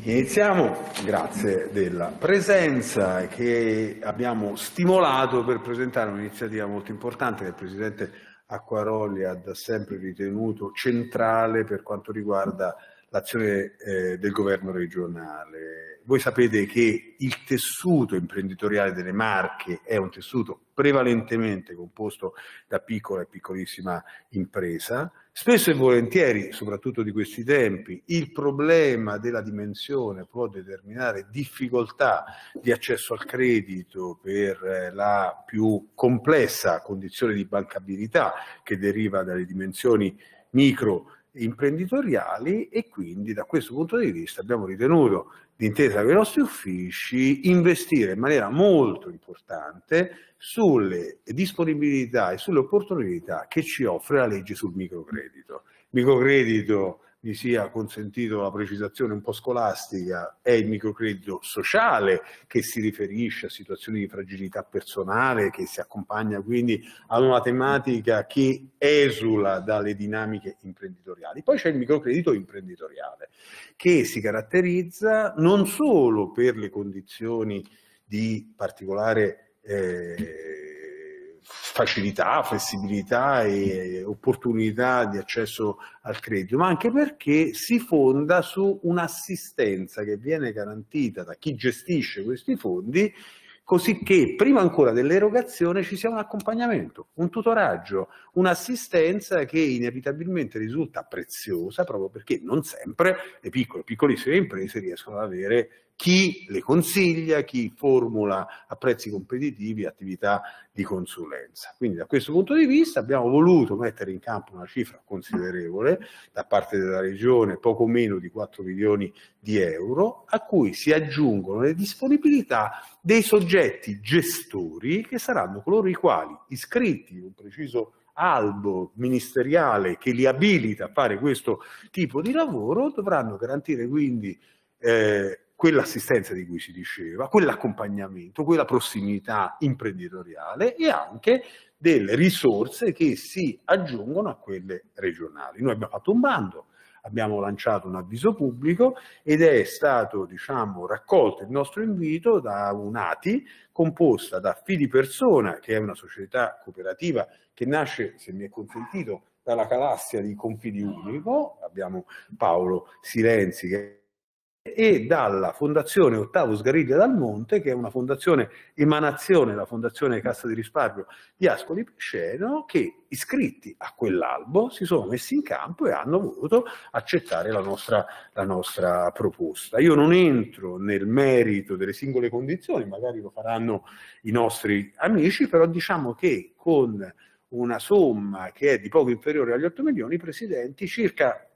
Iniziamo, grazie della presenza che abbiamo stimolato per presentare un'iniziativa molto importante che il Presidente Acquaroli ha da sempre ritenuto centrale per quanto riguarda l'azione eh, del governo regionale. Voi sapete che il tessuto imprenditoriale delle Marche è un tessuto prevalentemente composto da piccola e piccolissima impresa. Spesso e volentieri, soprattutto di questi tempi, il problema della dimensione può determinare difficoltà di accesso al credito per eh, la più complessa condizione di bancabilità che deriva dalle dimensioni micro imprenditoriali e quindi da questo punto di vista abbiamo ritenuto, d'intesa con i nostri uffici, investire in maniera molto importante sulle disponibilità e sulle opportunità che ci offre la legge sul microcredito. Microcredito mi sia consentito una precisazione un po' scolastica, è il microcredito sociale che si riferisce a situazioni di fragilità personale, che si accompagna quindi a una tematica che esula dalle dinamiche imprenditoriali. Poi c'è il microcredito imprenditoriale, che si caratterizza non solo per le condizioni di particolare... Eh, facilità, flessibilità e opportunità di accesso al credito, ma anche perché si fonda su un'assistenza che viene garantita da chi gestisce questi fondi, così che prima ancora dell'erogazione ci sia un accompagnamento, un tutoraggio, un'assistenza che inevitabilmente risulta preziosa proprio perché non sempre le piccole, e piccolissime imprese riescono ad avere chi le consiglia, chi formula a prezzi competitivi attività di consulenza. Quindi da questo punto di vista abbiamo voluto mettere in campo una cifra considerevole da parte della Regione, poco meno di 4 milioni di euro, a cui si aggiungono le disponibilità dei soggetti gestori che saranno coloro i quali iscritti in un preciso albo ministeriale che li abilita a fare questo tipo di lavoro dovranno garantire quindi eh, quell'assistenza di cui si diceva, quell'accompagnamento, quella prossimità imprenditoriale e anche delle risorse che si aggiungono a quelle regionali. Noi abbiamo fatto un bando, abbiamo lanciato un avviso pubblico ed è stato diciamo, raccolto il nostro invito da un'ATI composta da Persona, che è una società cooperativa che nasce, se mi è consentito, dalla galassia di Confidi Unico, abbiamo Paolo Silenzi che e dalla Fondazione Ottavo Sgariglia dal Monte, che è una fondazione emanazione della Fondazione Cassa di Risparmio di Ascoli Pesceno, che iscritti a quell'albo si sono messi in campo e hanno voluto accettare la nostra, la nostra proposta. Io non entro nel merito delle singole condizioni, magari lo faranno i nostri amici, però diciamo che con una somma che è di poco inferiore agli 8 milioni, i presidenti circa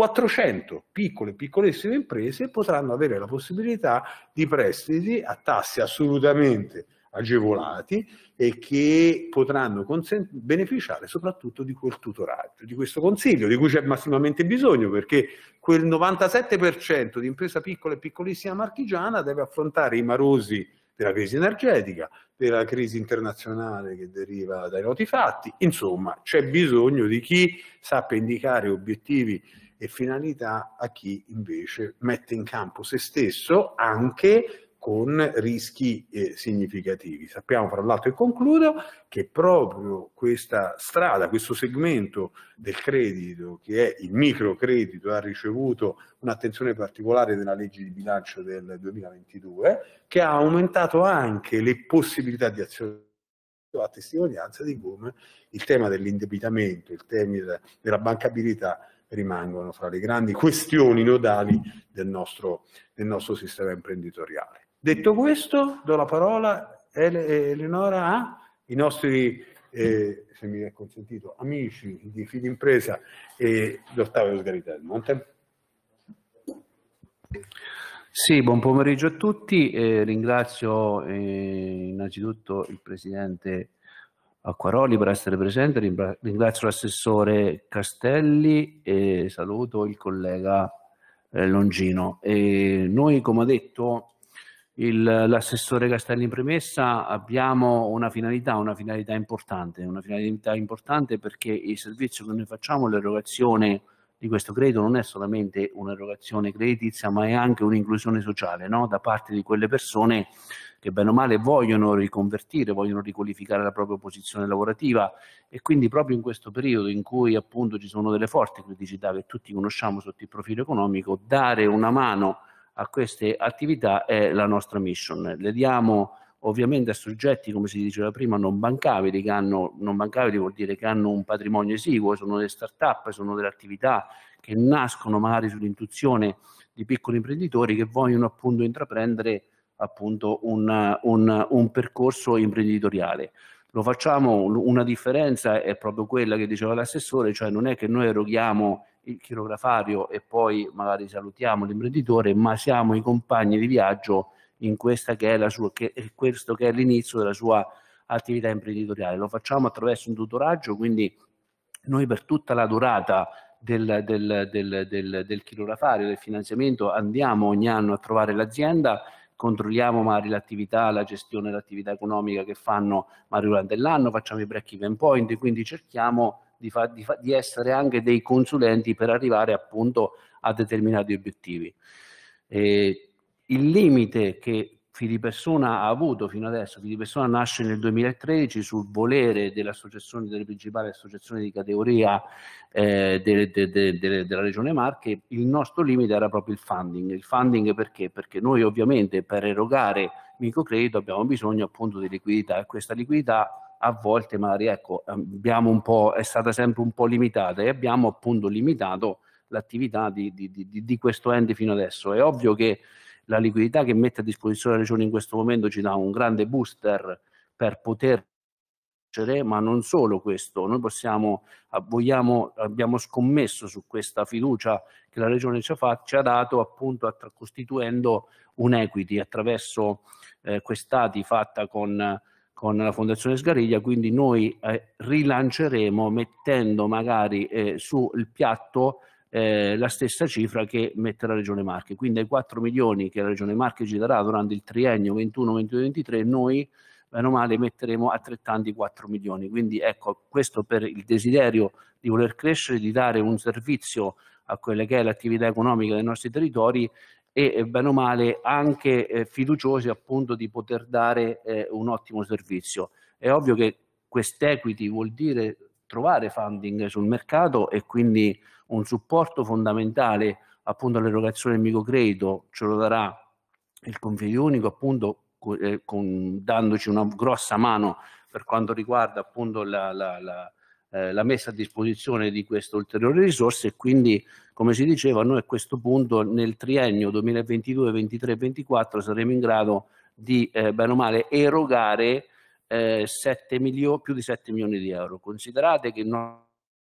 400 piccole, e piccolissime imprese potranno avere la possibilità di prestiti a tassi assolutamente agevolati e che potranno beneficiare soprattutto di quel tutoraggio, di questo consiglio di cui c'è massimamente bisogno perché quel 97% di impresa piccola e piccolissima marchigiana deve affrontare i marosi della crisi energetica, della crisi internazionale che deriva dai noti fatti, insomma c'è bisogno di chi sappia indicare obiettivi e finalità a chi invece mette in campo se stesso anche con rischi eh, significativi. Sappiamo fra l'altro e concludo che proprio questa strada, questo segmento del credito che è il microcredito ha ricevuto un'attenzione particolare nella legge di bilancio del 2022 che ha aumentato anche le possibilità di azione a testimonianza di come il tema dell'indebitamento, il tema della bancabilità rimangono fra le grandi questioni nodali del nostro, del nostro sistema imprenditoriale. Detto questo, do la parola Ele- Eleonora ai nostri, eh, se mi è consentito, amici di Fidimpresa e d'Ottavio Sgarita del Monte. Sì, buon pomeriggio a tutti. Eh, ringrazio eh, innanzitutto il Presidente Acquaroli per essere presente, ringrazio l'assessore Castelli e saluto il collega eh, Longino. E noi, come ha detto l'assessore Castelli in premessa, abbiamo una finalità, una finalità importante, una finalità importante perché il servizio che noi facciamo, l'erogazione di questo credito non è solamente un'erogazione creditizia, ma è anche un'inclusione sociale no? da parte di quelle persone che bene o male vogliono riconvertire, vogliono riqualificare la propria posizione lavorativa e quindi proprio in questo periodo in cui appunto ci sono delle forti criticità che tutti conosciamo sotto il profilo economico, dare una mano a queste attività è la nostra mission. Le diamo ovviamente a soggetti, come si diceva prima, non bancabili, che hanno, non bancabili vuol dire che hanno un patrimonio esiguo, sono delle start-up, sono delle attività che nascono magari sull'intuizione di piccoli imprenditori che vogliono appunto intraprendere appunto un, un, un percorso imprenditoriale. Lo facciamo, una differenza è proprio quella che diceva l'assessore, cioè non è che noi eroghiamo il chirografario e poi magari salutiamo l'imprenditore, ma siamo i compagni di viaggio in che sua, che, eh, questo che è l'inizio della sua attività imprenditoriale. Lo facciamo attraverso un tutoraggio, quindi noi per tutta la durata del, del, del, del, del chirorafario, del finanziamento, andiamo ogni anno a trovare l'azienda controlliamo magari l'attività, la gestione dell'attività economica che fanno magari durante l'anno, facciamo i break even point, quindi cerchiamo di, fa, di, fa, di, essere anche dei consulenti per arrivare appunto a determinati obiettivi. E il limite che Filipessona ha avuto fino adesso, Filipessona nasce nel 2013 sul volere delle associazioni, delle principali associazioni di categoria eh, de, de, de, della regione Marche, il nostro limite era proprio il funding. Il funding perché? Perché noi ovviamente per erogare microcredito abbiamo bisogno appunto di liquidità e questa liquidità a volte magari ecco, ehm, è stata sempre un po' limitata e abbiamo appunto limitato l'attività di, di, di, di questo ente fino adesso. È ovvio che la liquidità che mette a disposizione la Regione in questo momento ci dà un grande booster per poter crescere, ma non solo questo, noi possiamo, ah, vogliamo, abbiamo scommesso su questa fiducia che la Regione ci ha, fatto, ci ha dato appunto attra- costituendo un equity attraverso eh, quest'ATI fatta con, con, la Fondazione Sgariglia, quindi noi eh, rilanceremo mettendo magari eh, sul piatto eh, la stessa cifra che mette la Regione Marche. Quindi ai 4 milioni che la Regione Marche ci darà durante il triennio 21-22-23 noi meno male metteremo altrettanti 4 milioni. Quindi ecco, questo per il desiderio di voler crescere, di dare un servizio a quella che è l'attività economica dei nostri territori e eh, bene o male anche eh, fiduciosi appunto di poter dare eh, un ottimo servizio. È ovvio che quest'equity vuol dire trovare funding sul mercato e quindi un supporto fondamentale appunto all'erogazione del microcredito ce lo darà il Consiglio unico appunto eh, con, dandoci una grossa mano per quanto riguarda appunto la, la, la, eh, la, messa a disposizione di queste ulteriori risorse e quindi come si diceva noi a questo punto nel triennio 2022, 2023 2024 saremo in grado di eh, bene o male erogare eh, 7 milio- più di 7 milioni di euro. Considerate che in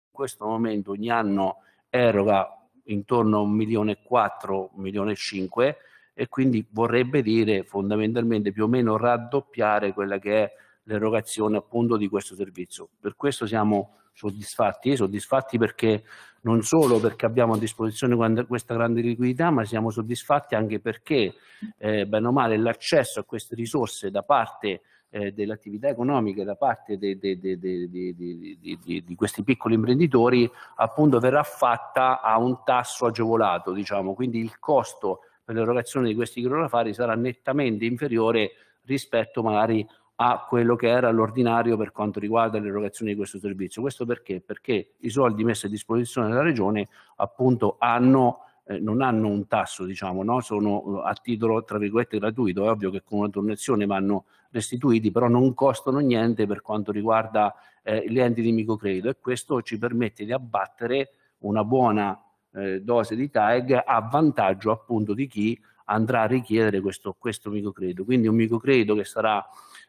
questo momento ogni anno eroga intorno a 1 milione e 4, 1 milione e 5 e quindi vorrebbe dire fondamentalmente più o meno raddoppiare quella che è l'erogazione appunto di questo servizio. Per questo siamo soddisfatti, soddisfatti perché non solo perché abbiamo a disposizione questa grande liquidità, ma siamo soddisfatti anche perché eh, bene o male l'accesso a queste risorse da parte eh, dell'attività economica da parte de, de, de, di questi piccoli imprenditori appunto verrà fatta a un tasso agevolato, diciamo, quindi il costo per l'erogazione di questi microaffari sarà nettamente inferiore rispetto magari a quello che era l'ordinario per quanto riguarda l'erogazione di questo servizio. Questo perché? Perché i soldi messi a disposizione dalla Regione appunto hanno eh, non hanno un tasso, diciamo, no? sono eh, a titolo tra virgolette gratuito, è ovvio che con una donazione vanno restituiti, però non costano niente per quanto riguarda eh, gli enti di microcredito e questo ci permette di abbattere una buona eh, dose di tag a vantaggio appunto di chi andrà a richiedere questo, questo microcredito. Quindi un microcredito che sarà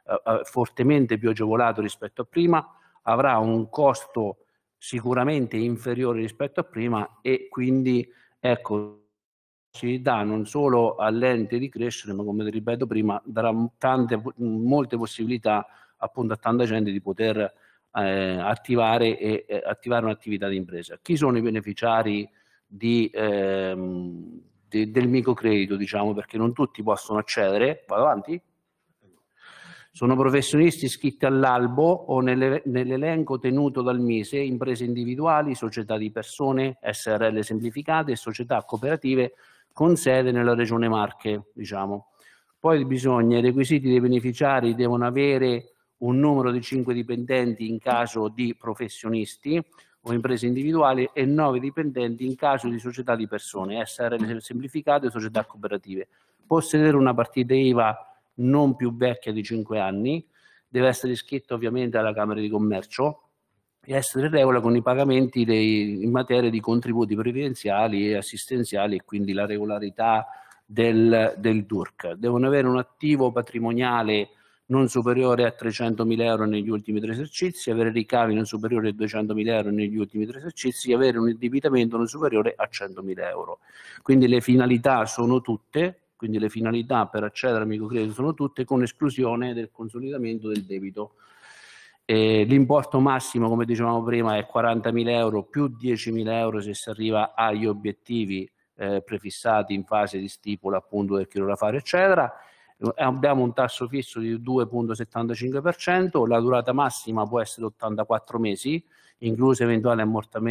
eh, eh fortemente più agevolato rispetto a prima, avrà un costo sicuramente inferiore rispetto a prima e quindi ecco, si dà non solo all'ente di crescere, ma come ripeto prima, darà tante, molte possibilità appunto a tanta gente di poter eh, attivare, e, eh, attivare un'attività di impresa. Chi sono i beneficiari di, ehm, de, del microcredito, diciamo, perché non tutti possono accedere, vado avanti? Sono professionisti iscritti all'albo o nell'elenco tenuto dal Mise imprese individuali, società di persone, SRL semplificate e società cooperative con sede nella regione Marche, diciamo. Poi bisogna, i requisiti dei beneficiari devono avere un numero di 5 dipendenti in caso di professionisti o imprese individuali e 9 dipendenti in caso di società di persone, SRL semplificate o società cooperative. Possedere una partita IVA non più vecchia di 5 anni, deve essere iscritta ovviamente alla Camera di Commercio e essere in regola con i pagamenti dei, in materia di contributi previdenziali e assistenziali e quindi la regolarità del, del DURC. Devono avere un attivo patrimoniale non superiore a 300.000 euro negli ultimi tre esercizi, avere ricavi non superiori a 200.000 euro negli ultimi tre esercizi, avere un indebitamento non superiore a 100.000 euro. Quindi le finalità sono tutte, quindi le finalità per accedere al microcredito sono tutte con esclusione del consolidamento del debito. Eh, l'importo massimo, come dicevamo prima, è 40.000 euro più 10.000 euro se si arriva agli obiettivi eh, prefissati in fase di stipula appunto del chirografare, eccetera. Abbiamo un tasso fisso di 2,75%, la durata massima può essere 84 mesi, incluso eventuale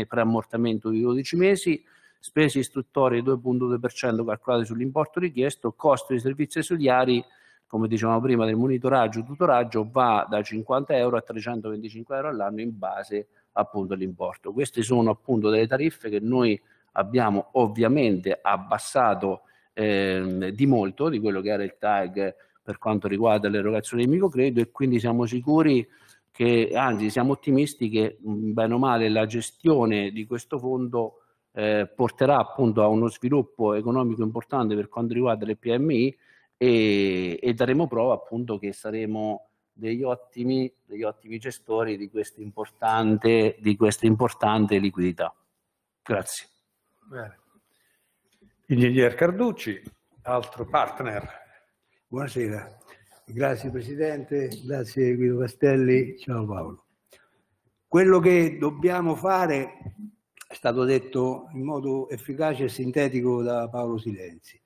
preammortamento di 12 mesi, spese istruttorie 2.2% calcolate sull'importo richiesto, costo di servizi ausiliari, come dicevamo prima, del monitoraggio e tutoraggio va da 50 euro a 325 euro all'anno in base appunto all'importo. Queste sono appunto delle tariffe che noi abbiamo ovviamente abbassato eh, di molto di quello che era il tag per quanto riguarda l'erogazione di microcredito e quindi siamo sicuri che, anzi siamo ottimisti che bene o male la gestione di questo fondo eh, porterà appunto a uno sviluppo economico importante per quanto riguarda le PMI e, e daremo prova appunto che saremo degli ottimi, degli ottimi gestori di questa importante, di questa importante liquidità. Grazie. Bene. Ingegner Carducci, altro partner. Buonasera, grazie Presidente, grazie Guido Castelli, ciao Paolo. Quello che dobbiamo fare stato detto in modo efficace e sintetico da Paolo Silenzi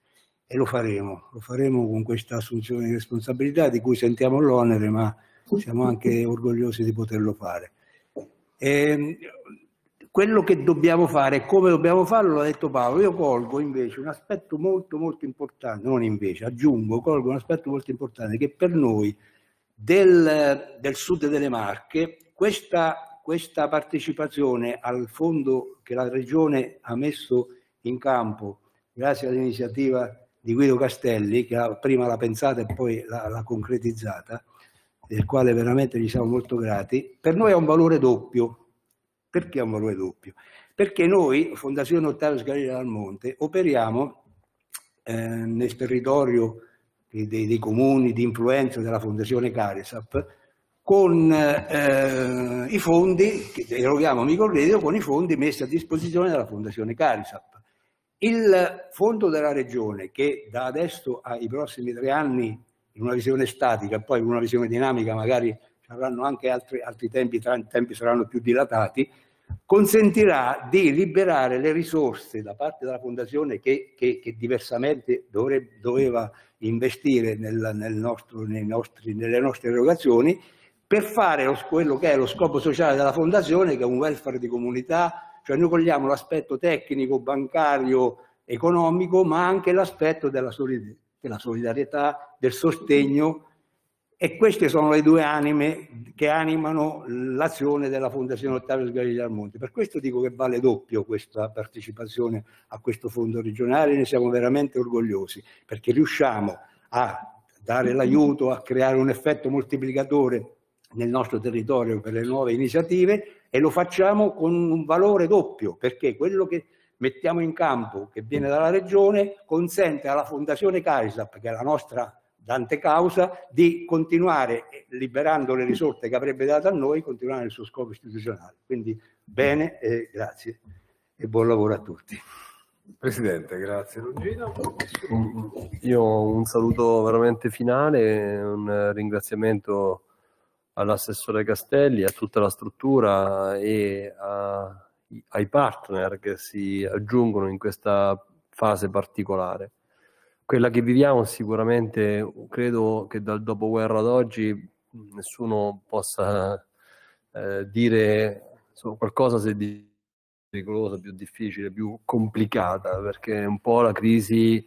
e lo faremo, lo faremo con questa assunzione di responsabilità di cui sentiamo l'onere ma siamo anche orgogliosi di poterlo fare. E ehm, quello che dobbiamo fare e come dobbiamo farlo l'ha detto Paolo, io colgo invece un aspetto molto molto importante, non invece, aggiungo, colgo un aspetto molto importante che per noi del, del sud delle Marche questa questa partecipazione al fondo che la Regione ha messo in campo grazie all'iniziativa di Guido Castelli, che ha prima l'ha pensata e poi l'ha, concretizzata, del quale veramente gli siamo molto grati, per noi ha un valore doppio. Perché ha un valore doppio? Perché noi, Fondazione Ottavio Scarilla dal Monte, operiamo eh, nel territorio dei, dei comuni di influenza della Fondazione Caresap con eh, i fondi che eroghiamo a microcredito con i fondi messi a disposizione dalla Fondazione Carisap. Il fondo della regione che da adesso ai prossimi tre anni in una visione statica, poi in una visione dinamica magari ci avranno anche altri, altri tempi, tempi saranno più dilatati, consentirà di liberare le risorse da parte della Fondazione che, che, che diversamente dovrebbe, doveva investire nel, nel nostro, nostri, nelle nostre erogazioni per fare lo, quello che è lo scopo sociale della fondazione, che è un welfare di comunità, cioè noi cogliamo l'aspetto tecnico, bancario, economico, ma anche l'aspetto della, solid della solidarietà, del sostegno e queste sono le due anime che animano l'azione della Fondazione Ottavio Sgarri del Monte. Per questo dico che vale doppio questa partecipazione a questo fondo regionale, ne siamo veramente orgogliosi, perché riusciamo a dare l'aiuto, a creare un effetto moltiplicatore nel nostro territorio per le nuove iniziative e lo facciamo con un valore doppio perché quello che mettiamo in campo che viene dalla regione consente alla Fondazione CAISAP, che è la nostra Dante Causa, di continuare, eh, liberando le risorse che avrebbe dato a noi, continuare il suo scopo istituzionale. Quindi bene e grazie e buon lavoro a tutti. Presidente, grazie Lugino. Mm, io un saluto veramente finale, un ringraziamento all'assessore Castelli, a tutta la struttura e a, ai partner che si aggiungono in questa fase particolare. Quella che viviamo sicuramente, credo che dal dopoguerra ad oggi nessuno possa eh, dire qualcosa se di pericolosa, più difficile, più complicata, perché un po' la crisi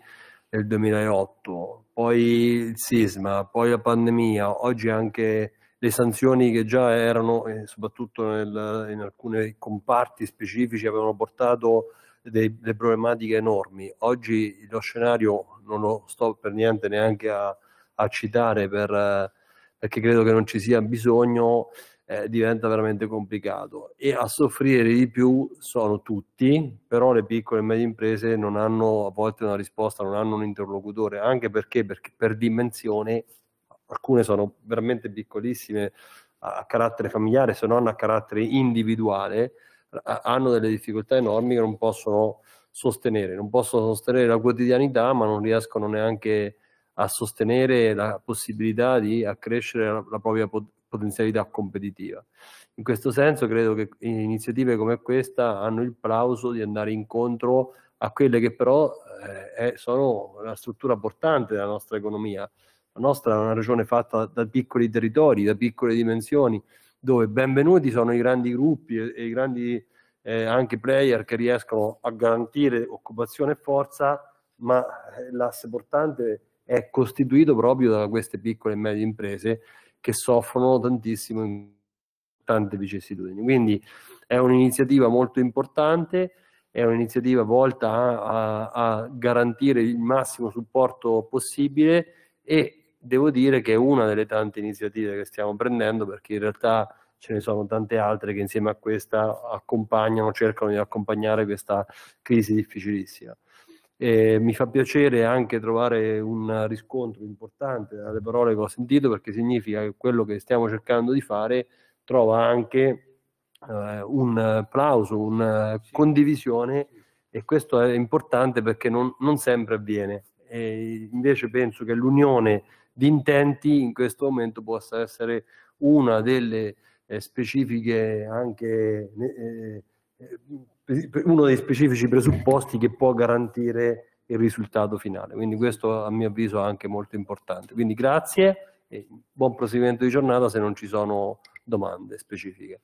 del 2008, poi il sisma, poi la pandemia, oggi anche le sanzioni che già erano, eh, soprattutto nel, in alcuni comparti specifici, avevano portato dei, delle problematiche enormi. Oggi lo scenario non lo sto per niente neanche a, a citare per, perché credo che non ci sia bisogno, eh, diventa veramente complicato. E a soffrire di più sono tutti, però le piccole e medie imprese non hanno a volte una risposta, non hanno un interlocutore, anche perché, perché per dimensione alcune sono veramente piccolissime a carattere familiare, se non a carattere individuale, hanno delle difficoltà enormi che non possono sostenere, non possono sostenere la quotidianità, ma non riescono neanche a sostenere la possibilità di accrescere la, la propria pot- potenzialità competitiva. In questo senso credo che iniziative come questa hanno il plauso di andare incontro a quelle che però eh, sono la struttura portante della nostra economia, la nostra è una regione fatta da piccoli territori, da piccole dimensioni, dove benvenuti sono i grandi gruppi e, e i grandi eh, anche player che riescono a garantire occupazione e forza, ma eh, l'asse portante è costituito proprio da queste piccole e medie imprese che soffrono tantissimo in tante vicissitudini. Quindi è un'iniziativa molto importante, è un'iniziativa volta a, a, a garantire il massimo supporto possibile e devo dire che è una delle tante iniziative che stiamo prendendo perché in realtà ce ne sono tante altre che insieme a questa accompagnano, cercano di accompagnare questa crisi difficilissima. E mi fa piacere anche trovare un riscontro importante dalle parole che ho sentito perché significa che quello che stiamo cercando di fare trova anche eh, un applauso, una sì. condivisione e questo è importante perché non, non sempre avviene. E invece penso che l'unione di intenti in questo momento possa essere una delle eh, specifiche anche eh, eh uno dei specifici presupposti che può garantire il risultato finale. Quindi questo a mio avviso è anche molto importante. Quindi grazie e buon proseguimento di giornata se non ci sono domande specifiche.